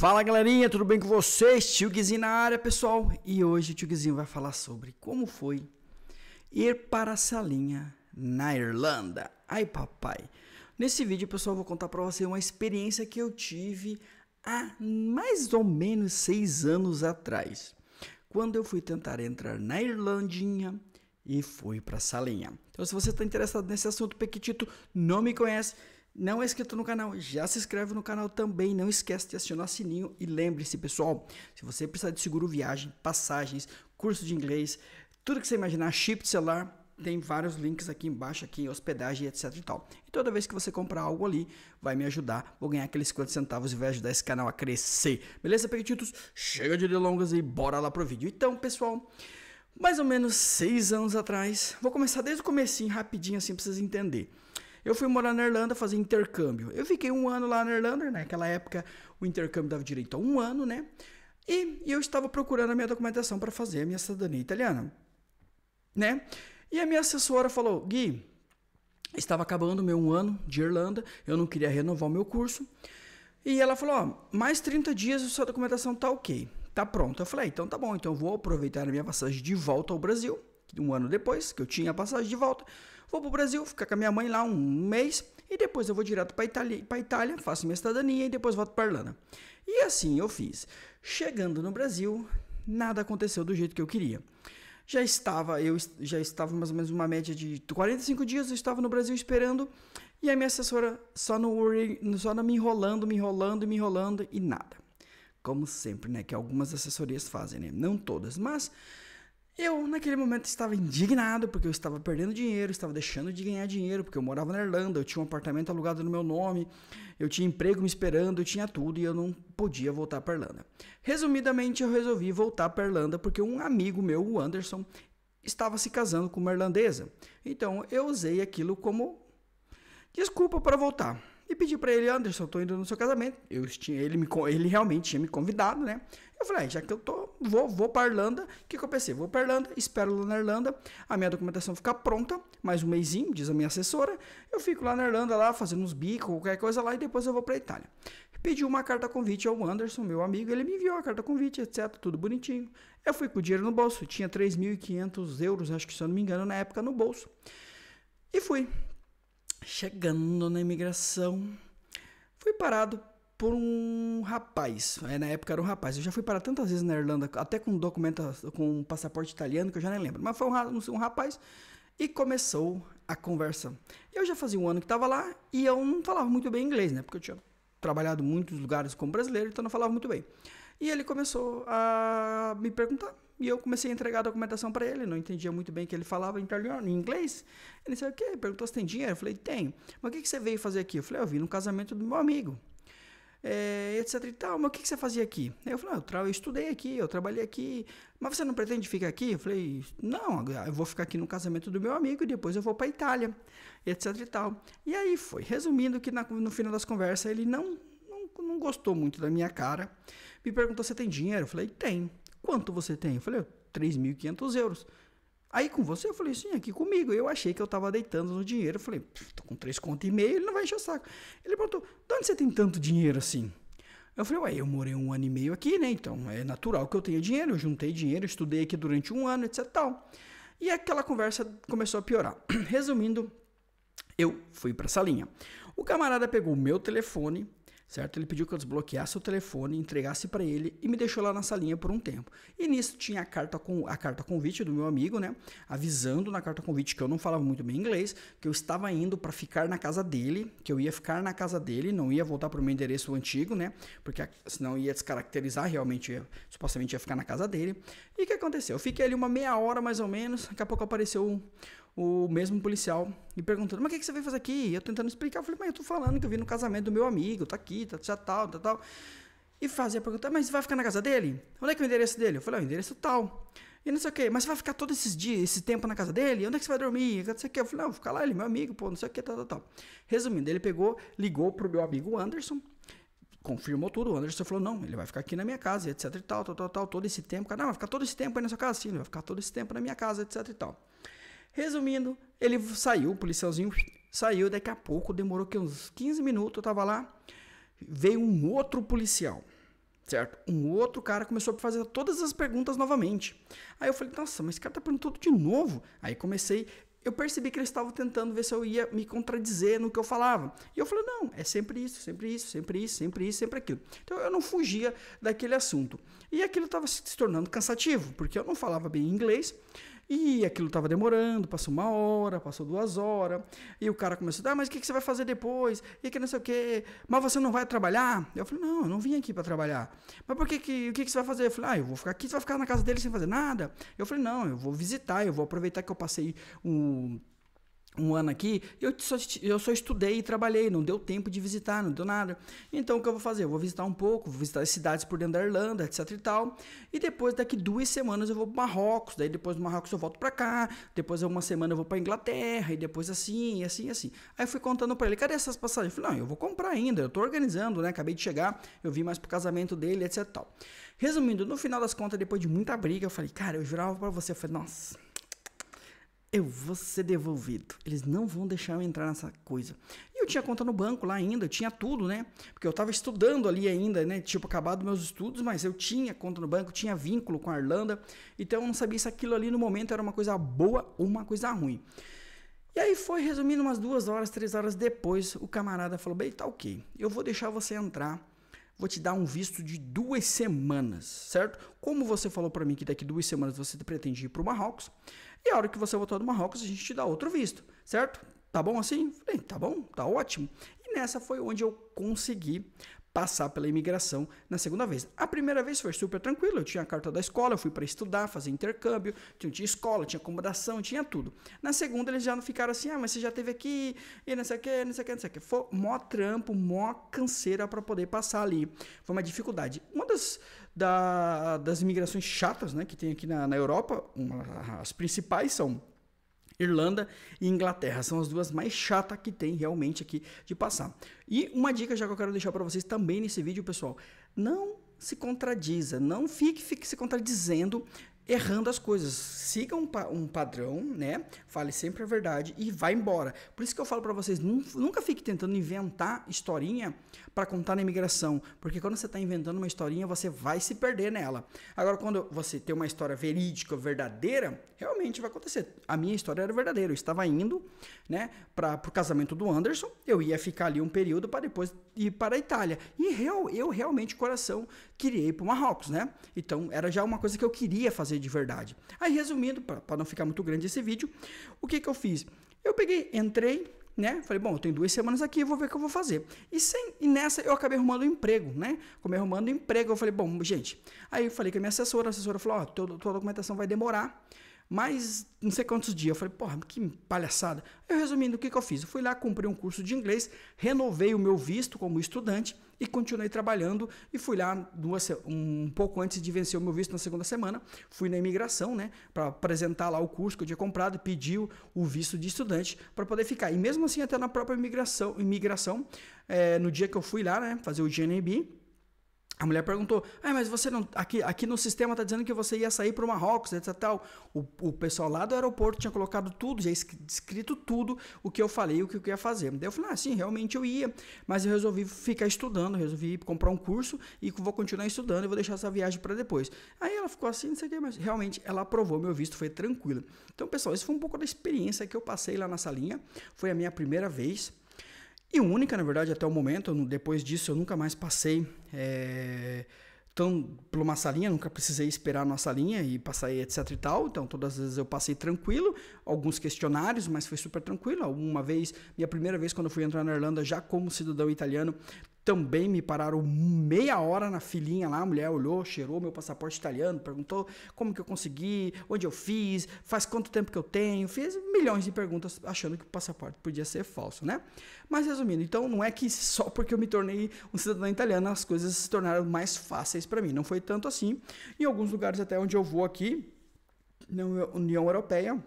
Fala galerinha, tudo bem com vocês? Tio Guizinho na área, pessoal. E hoje o Tio Guizinho vai falar sobre como foi ir para a salinha na Irlanda. Ai, papai. Nesse vídeo, pessoal, eu vou contar para você uma experiência que eu tive há mais ou menos seis anos atrás, quando eu fui tentar entrar na Irlandinha e fui para a salinha. Então, se você está interessado nesse assunto, Pequitito, não me conhece, não é inscrito no canal? Já se inscreve no canal também. Não esquece de acionar o sininho. E lembre-se, pessoal, se você precisar de seguro viagem, passagens, curso de inglês, tudo que você imaginar, chip de celular, tem vários links aqui embaixo, aqui, hospedagem, etc e tal. E toda vez que você comprar algo ali, vai me ajudar, vou ganhar aqueles 50 centavos e vai ajudar esse canal a crescer. Beleza, pequititos? Chega de delongas e bora lá pro vídeo. Então, pessoal, mais ou menos seis anos atrás, vou começar desde o comecinho, rapidinho assim, pra vocês entenderem. Eu fui morar na Irlanda fazer intercâmbio. Eu fiquei um ano lá na Irlanda, né? naquela né? época o intercâmbio dava direito a um ano, né? E, e eu estava procurando a minha documentação para fazer a minha cidadania italiana, né? E a minha assessora falou: Gui, estava acabando meu um ano de Irlanda, eu não queria renovar o meu curso. E ela falou: Ó, mais 30 dias e sua documentação tá ok, tá pronta. Eu falei: ah, então tá bom, então eu vou aproveitar a minha passagem de volta ao Brasil um ano depois, que eu tinha a passagem de volta, vou para o Brasil, ficar com a minha mãe lá um mês, e depois eu vou direto para Itália, pra Itália, faço minha cidadania e depois volto para Irlanda. E assim eu fiz. Chegando no Brasil, nada aconteceu do jeito que eu queria. Já estava, eu já estava mais ou menos uma média de 45 dias, eu estava no Brasil esperando, e a minha assessora só no, só no me enrolando, me enrolando, me enrolando e nada. Como sempre, né? Que algumas assessorias fazem, né? Não todas, mas eu, naquele momento, estava indignado porque eu estava perdendo dinheiro, estava deixando de ganhar dinheiro, porque eu morava na Irlanda, eu tinha um apartamento alugado no meu nome, eu tinha emprego me esperando, eu tinha tudo e eu não podia voltar para Irlanda. Resumidamente, eu resolvi voltar para Irlanda porque um amigo meu, o Anderson, estava se casando com uma irlandesa. Então, eu usei aquilo como desculpa para voltar e pedi para ele, Anderson, tô indo no seu casamento. Eu tinha, ele, me, ele realmente tinha me convidado, né? Eu falei, ah, já que eu tô, vou, vou para Irlanda. O que, que eu pensei? Vou para Irlanda, espero lá na Irlanda, a minha documentação ficar pronta, mais um mêsinho, diz a minha assessora. Eu fico lá na Irlanda, lá fazendo uns bicos, qualquer coisa lá, e depois eu vou para Itália. Pedi uma carta convite ao Anderson, meu amigo, ele me enviou a carta convite, etc, tudo bonitinho. Eu fui com o dinheiro no bolso, tinha 3.500 euros, acho que se eu não me engano, na época no bolso. E fui. Chegando na imigração, fui parado por um rapaz. É, na época era um rapaz. Eu já fui parar tantas vezes na Irlanda, até com documento, com um passaporte italiano, que eu já nem lembro. Mas foi um, um rapaz e começou a conversa. Eu já fazia um ano que estava lá e eu não falava muito bem inglês, né? Porque eu tinha trabalhado em muitos lugares como brasileiro, então não falava muito bem. E ele começou a me perguntar e eu comecei a entregar a documentação para ele, não entendia muito bem o que ele falava em italiano, em inglês. Ele disse, o quê? Perguntou se tem dinheiro. Eu falei, tenho. Mas o que, que você veio fazer aqui? Eu falei, ah, eu vim no casamento do meu amigo. É, eh, etc e tal, mas o que, que você fazia aqui? Eu falei, ah, eu, eu, estudei aqui, eu trabalhei aqui, mas você não pretende ficar aqui? Eu falei, não, eu vou ficar aqui no casamento do meu amigo e depois eu vou para Itália, etc e tal. E aí foi, resumindo que na, no final das conversas ele não, não, não gostou muito da minha cara, me perguntou se tem dinheiro, eu falei, tem. Quanto você tem? Eu falei, 3.500 euros. Aí com você, eu falei, sim, aqui comigo. Eu achei que eu tava deitando no dinheiro. Eu falei, tô com três conto e meio, ele não vai encher o saco. Ele perguntou, de onde você tem tanto dinheiro assim? Eu falei, ué, eu morei um ano e meio aqui, né? Então é natural que eu tenha dinheiro. Eu juntei dinheiro, estudei aqui durante um ano, etc. Tal. E aquela conversa começou a piorar. Resumindo, eu fui pra salinha. O camarada pegou o meu telefone, certo? Ele pediu que eu desbloqueasse o telefone, entregasse para ele e me deixou lá na salinha por um tempo. E nisso tinha a carta, com, a carta convite do meu amigo, né? Avisando na carta convite que eu não falava muito bem inglês, que eu estava indo para ficar na casa dele, que eu ia ficar na casa dele, não ia voltar para o meu endereço antigo, né? Porque senão ia descaracterizar, realmente, ia, supostamente ia ficar na casa dele. E o que aconteceu? Eu fiquei ali uma meia hora mais ou menos, daqui a pouco apareceu um o mesmo policial me perguntando: Mas o que, que você veio fazer aqui? E eu tentando explicar. Eu falei: Mas eu tô falando que eu vim no casamento do meu amigo, tá aqui, tá, já tal, tá tal. E fazia a pergunta: Mas você vai ficar na casa dele? Onde é que é o endereço dele? Eu falei: O endereço tal. E não sei o que, mas você vai ficar todos esses dias, esse tempo na casa dele? Onde é que você vai dormir? Não sei o Eu falei: Não, vou ficar lá, ele é meu amigo, pô, não sei o que, tal, tal, tal. Resumindo, ele pegou, ligou pro meu amigo Anderson confirmou tudo. O Anderson falou: não, ele vai ficar aqui na minha casa, etc e tal, tal, tal, tal todo esse tempo. Cara, não, vai ficar todo esse tempo aí na sua casa? Sim, ele vai ficar todo esse tempo na minha casa, etc e tal. Resumindo, ele saiu, o policialzinho saiu, daqui a pouco demorou que uns 15 minutos, eu tava lá, veio um outro policial, certo? Um outro cara começou a fazer todas as perguntas novamente. Aí eu falei, nossa, mas esse cara tá perguntando tudo de novo. Aí comecei, eu percebi que eles estavam tentando ver se eu ia me contradizer no que eu falava. E eu falei, não, é sempre isso, sempre isso, sempre isso, sempre isso, sempre aquilo. Então eu não fugia daquele assunto. E aquilo estava se tornando cansativo, porque eu não falava bem inglês, e aquilo estava demorando, passou uma hora, passou duas horas. E o cara começou, a ah, mas o que, que você vai fazer depois? E que não sei o quê. Mas você não vai trabalhar? Eu falei, não, eu não vim aqui para trabalhar. Mas por que, que o que, que você vai fazer? Eu falei, ah, eu vou ficar aqui, você vai ficar na casa dele sem fazer nada? Eu falei, não, eu vou visitar, eu vou aproveitar que eu passei um um ano aqui, eu só, eu só estudei e trabalhei, não deu tempo de visitar, não deu nada. Então o que eu vou fazer? Eu vou visitar um pouco, vou visitar as cidades por dentro da Irlanda, etc e tal. E depois daqui duas semanas eu vou para Marrocos, daí depois do Marrocos eu volto para cá, depois uma semana eu vou para Inglaterra e depois assim, assim, assim. Aí eu fui contando para ele, cadê essas passagens? Eu falei, não, eu vou comprar ainda, eu tô organizando, né? Acabei de chegar, eu vim mais pro casamento dele, etc e tal. Resumindo, no final das contas, depois de muita briga, eu falei, cara, eu jurava para você, eu falei, nossa, eu vou ser devolvido. Eles não vão deixar eu entrar nessa coisa. E eu tinha conta no banco lá ainda, eu tinha tudo, né? Porque eu estava estudando ali ainda, né? Tipo, acabado meus estudos, mas eu tinha conta no banco, tinha vínculo com a Irlanda. Então eu não sabia se aquilo ali no momento era uma coisa boa ou uma coisa ruim. E aí foi, resumindo, umas duas horas, três horas depois, o camarada falou: bem, tá ok, eu vou deixar você entrar vou te dar um visto de duas semanas, certo? Como você falou para mim que daqui duas semanas você pretende ir para o Marrocos, e a hora que você voltar do Marrocos, a gente te dá outro visto, certo? Tá bom assim? Falei, tá bom, tá ótimo. E nessa foi onde eu consegui passar pela imigração na segunda vez. A primeira vez foi super tranquilo, eu tinha a carta da escola, eu fui para estudar, fazer intercâmbio, tinha, tinha, escola, tinha acomodação, tinha tudo. Na segunda eles já não ficaram assim, ah, mas você já teve aqui, e não sei o que, não sei o que, não sei o que. Foi mó trampo, mó canseira para poder passar ali. Foi uma dificuldade. Uma das da, das imigrações chatas né, que tem aqui na, na Europa. Uma, as principais são Irlanda e Inglaterra. São as duas mais chatas que tem realmente aqui de passar. E uma dica já que eu quero deixar para vocês também nesse vídeo, pessoal. Não se contradiza, não fique, fique se contradizendo errando as coisas. Siga um, pa um padrão, né? Fale sempre a verdade e vá embora. Por isso que eu falo para vocês, nunca fique tentando inventar historinha para contar na imigração, porque quando você está inventando uma historinha, você vai se perder nela. Agora, quando você tem uma história verídica, verdadeira, realmente vai acontecer. A minha história era verdadeira. Eu estava indo, né, para o casamento do Anderson, eu ia ficar ali um período para depois ir para a Itália. E real, eu realmente, coração, queria ir para o Marrocos, né? Então, era já uma coisa que eu queria fazer de verdade. Aí, resumindo, para não ficar muito grande esse vídeo, o que, que eu fiz? Eu peguei, entrei, né? Falei, bom, eu tenho duas semanas aqui, vou ver o que eu vou fazer. E, sem, e nessa eu acabei arrumando um emprego, né? Como arrumando um emprego, eu falei, bom, gente. Aí eu falei com a minha assessora, a assessora falou: ó, oh, toda a documentação vai demorar mais não sei quantos dias. Eu falei, porra, que palhaçada. Eu resumindo, o que, que eu fiz? Eu fui lá, comprei um curso de inglês, renovei o meu visto como estudante e continuei trabalhando. E fui lá duas, um pouco antes de vencer o meu visto na segunda semana. Fui na imigração, né, para apresentar lá o curso que eu tinha comprado e pediu o visto de estudante para poder ficar. E mesmo assim, até na própria imigração, imigração é, no dia que eu fui lá, né, fazer o GNB a mulher perguntou: Ah, mas você não. Aqui, aqui no sistema está dizendo que você ia sair para o Marrocos, etc. Tal. O, o pessoal lá do aeroporto tinha colocado tudo, já escrito tudo o que eu falei, o que eu ia fazer. Daí eu falei: Ah, sim, realmente eu ia, mas eu resolvi ficar estudando, resolvi comprar um curso e vou continuar estudando e vou deixar essa viagem para depois. Aí ela ficou assim, não sei o que, mas realmente ela aprovou meu visto, foi tranquila. Então, pessoal, isso foi um pouco da experiência que eu passei lá na salinha, foi a minha primeira vez e única, na verdade, até o momento. Depois disso, eu nunca mais passei é, tão por uma salinha, nunca precisei esperar na salinha e passar etc e tal. Então, todas as vezes eu passei tranquilo, alguns questionários, mas foi super tranquilo. Uma vez, minha primeira vez quando eu fui entrar na Irlanda, já como cidadão italiano, também me pararam meia hora na filinha lá. A mulher olhou, cheirou meu passaporte italiano, perguntou como que eu consegui, onde eu fiz, faz quanto tempo que eu tenho. Fiz milhões de perguntas achando que o passaporte podia ser falso, né? Mas resumindo, então não é que só porque eu me tornei um cidadão italiano as coisas se tornaram mais fáceis para mim. Não foi tanto assim. Em alguns lugares até onde eu vou aqui, na União Europeia,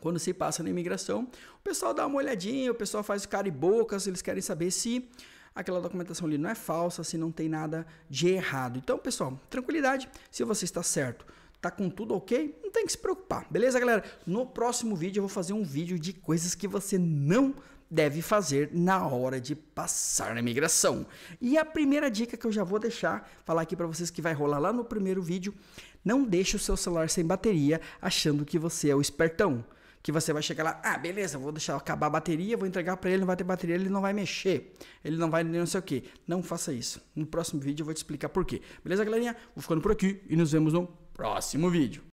quando se passa na imigração, o pessoal dá uma olhadinha, o pessoal faz cara e bocas, eles querem saber se aquela documentação ali não é falsa, se não tem nada de errado. Então, pessoal, tranquilidade, se você está certo, tá com tudo ok, não tem que se preocupar. Beleza, galera? No próximo vídeo eu vou fazer um vídeo de coisas que você não deve fazer na hora de passar na imigração. E a primeira dica que eu já vou deixar, falar aqui para vocês que vai rolar lá no primeiro vídeo, não deixe o seu celular sem bateria achando que você é o espertão que você vai chegar lá, ah, beleza, vou deixar acabar a bateria, vou entregar para ele, não vai ter bateria, ele não vai mexer, ele não vai não sei o que. Não faça isso. No próximo vídeo eu vou te explicar por quê. Beleza, galerinha? Vou ficando por aqui e nos vemos no próximo vídeo.